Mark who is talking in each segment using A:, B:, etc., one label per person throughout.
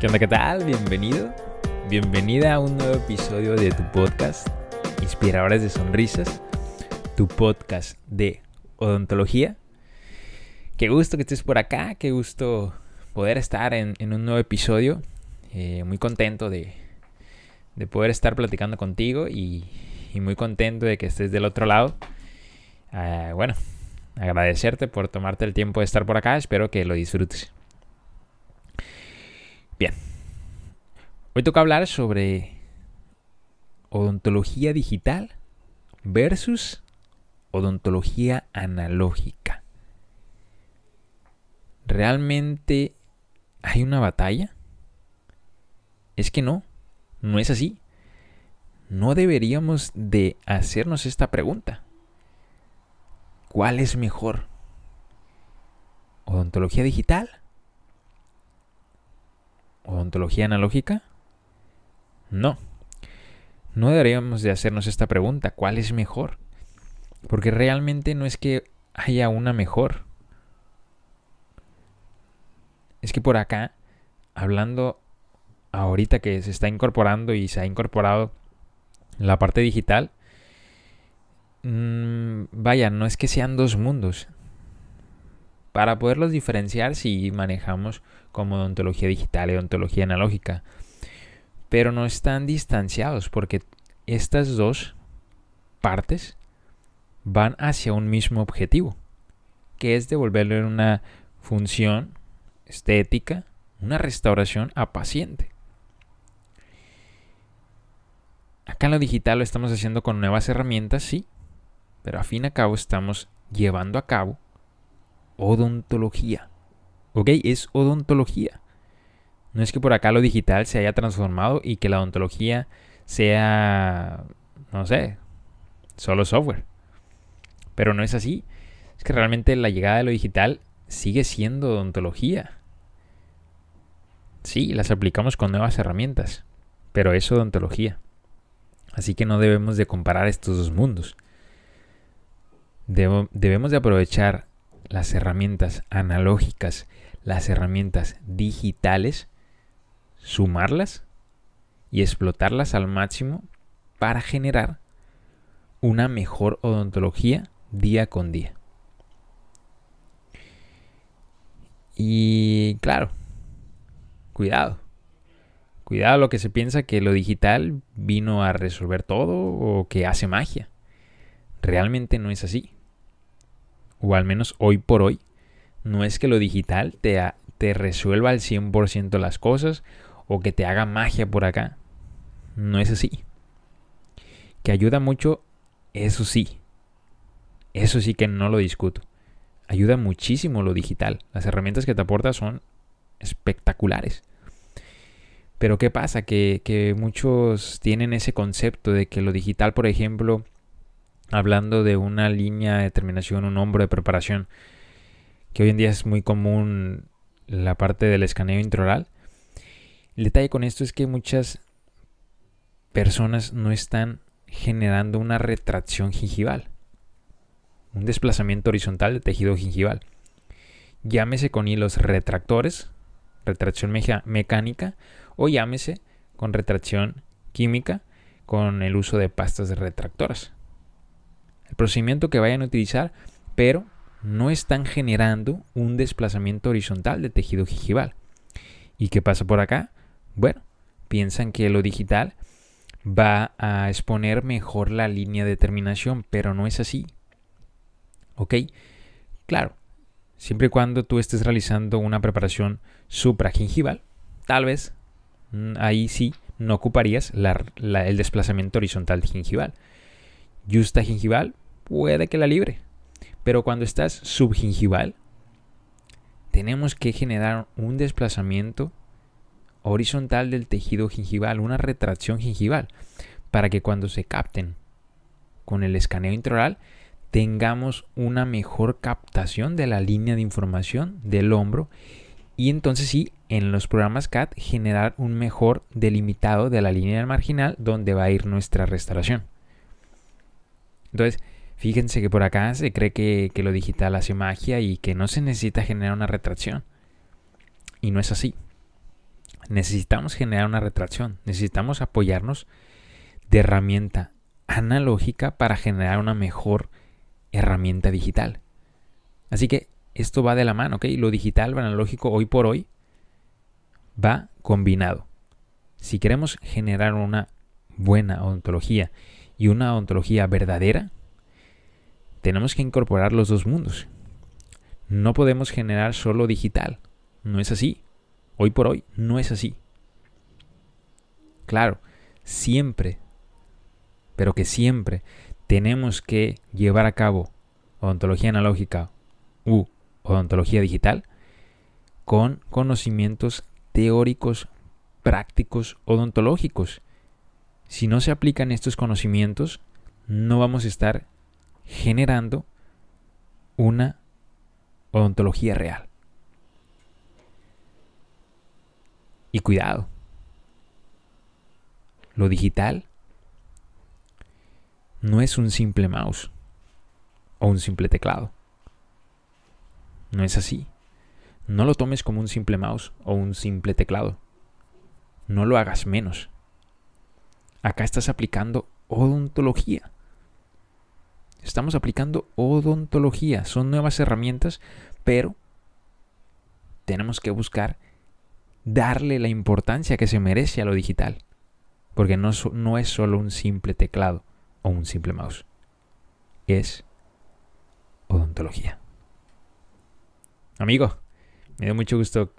A: ¿Qué onda? ¿Qué tal? Bienvenido. Bienvenida a un nuevo episodio de tu podcast, Inspiradores de Sonrisas, tu podcast de odontología. Qué gusto que estés por acá, qué gusto poder estar en, un nuevo episodio. Eh, muy contento de, poder estar platicando contigo y, muy contento de que estés del otro lado. Ah, bueno, agradecerte por tomarte el tiempo de estar por acá, espero que lo disfrutes. Bien. Hoy toca hablar sobre odontología digital versus odontología analógica. ¿Realmente hay una batalla? Es que no, no es así. No deberíamos de hacernos esta pregunta. ¿Cuál es mejor? ¿Odontología digital analógica? No. No deberíamos de hacernos esta pregunta, ¿cuál es mejor? Porque realmente no es que haya una mejor. Es que por acá, hablando ahorita que se está incorporando y se ha incorporado la parte digital, mm, vaya, no es que sean dos mundos, para poderlos diferenciar si manejamos como odontología digital y odontología analógica. Pero no están distanciados porque estas dos partes van hacia un mismo objetivo, que es devolverle una función estética, una restauración a paciente. Acá en lo digital lo estamos haciendo con nuevas herramientas, sí, pero a fin a cabo estamos llevando a cabo odontología. ¿Ok? Es odontología. No es que por acá lo digital se haya transformado y que la odontología sea, no sé, solo software. Pero no es así. Es que realmente la llegada de lo digital sigue siendo odontología. Sí, las aplicamos con nuevas herramientas, pero es odontología. Así que no debemos de comparar estos dos mundos. debemos de aprovechar las herramientas analógicas, las herramientas digitales, sumarlas y explotarlas al máximo para generar una mejor odontología día con día. Y claro, cuidado. Cuidado lo que se piensa que lo digital vino a resolver todo o que hace magia. Realmente no es así o al menos hoy por hoy, no es que lo digital te, resuelva al 100% las cosas o que te haga magia por acá. No es así. Que ayuda mucho, eso sí. Eso sí que no lo discuto. Ayuda muchísimo lo digital. Las herramientas que te aporta son espectaculares. Pero ¿qué pasa? que muchos tienen ese concepto de que lo digital, por ejemplo, hablando de una línea de terminación, un hombro de preparación, que hoy en día es muy común la parte del escaneo introral. El detalle con esto es que muchas personas no están generando una retracción gingival, un desplazamiento horizontal de tejido gingival. Llámese con hilos retractores, retracción mecánica, o llámese con retracción química con el uso de pastas retractoras el procedimiento que vayan a utilizar, pero no están generando un desplazamiento horizontal de tejido gingival. ¿Y qué pasa por acá? Bueno, piensan que lo digital va a exponer mejor la línea de terminación, pero no es así. ¿Ok? Claro, siempre y cuando tú estés realizando una preparación supragingival, tal vez mm, ahí sí no ocuparías el desplazamiento horizontal de gingival justa gingival, puede que la libre. Pero cuando estás subgingival, tenemos que generar un desplazamiento horizontal del tejido gingival, una retracción gingival, para que cuando se capten con el escaneo intraoral tengamos una mejor captación de la línea de información del hombro y entonces sí, en los programas CAT generar un mejor delimitado de la línea marginal donde va a ir nuestra restauración. Entonces, fíjense que por acá se cree que, lo digital hace magia y que no se necesita generar una retracción. Y no es así. Necesitamos generar una retracción. Necesitamos apoyarnos de herramienta analógica para generar una mejor herramienta digital. Así que esto va de la mano, ¿ok? Lo digital, lo analógico, hoy por hoy, va combinado. Si queremos generar una buena ontología y una odontología verdadera, tenemos que incorporar los dos mundos. No podemos generar solo digital. No es así. Hoy por hoy no es así. Claro, siempre, pero que siempre tenemos que llevar a cabo odontología analógica u odontología digital con conocimientos teóricos, prácticos, odontológicos si no se aplican estos conocimientos, no vamos a estar generando una odontología real. Y cuidado, lo digital no es un simple mouse o un simple teclado. No es así. No lo tomes como un simple mouse o un simple teclado. No lo hagas menos. Acá estás aplicando odontología. Estamos aplicando odontología. Son nuevas herramientas, pero tenemos que buscar darle la importancia que se merece a lo digital. Porque no, es solo un simple teclado o un simple mouse. Es odontología. Amigo, me dio mucho gusto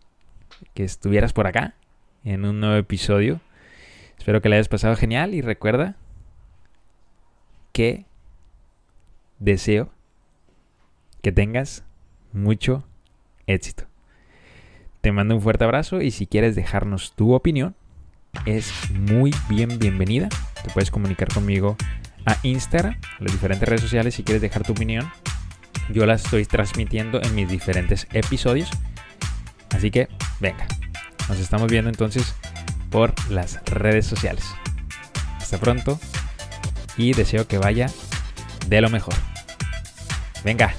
A: que estuvieras por acá en un nuevo episodio Espero que le hayas pasado genial y recuerda que deseo que tengas mucho éxito. Te mando un fuerte abrazo y si quieres dejarnos tu opinión, es muy bien bienvenida. Te puedes comunicar conmigo a Instagram, las diferentes redes sociales si quieres dejar tu opinión. Yo la estoy transmitiendo en mis diferentes episodios. Así que, venga, nos estamos viendo entonces por las redes sociales. Hasta pronto y deseo que vaya de lo mejor. Venga,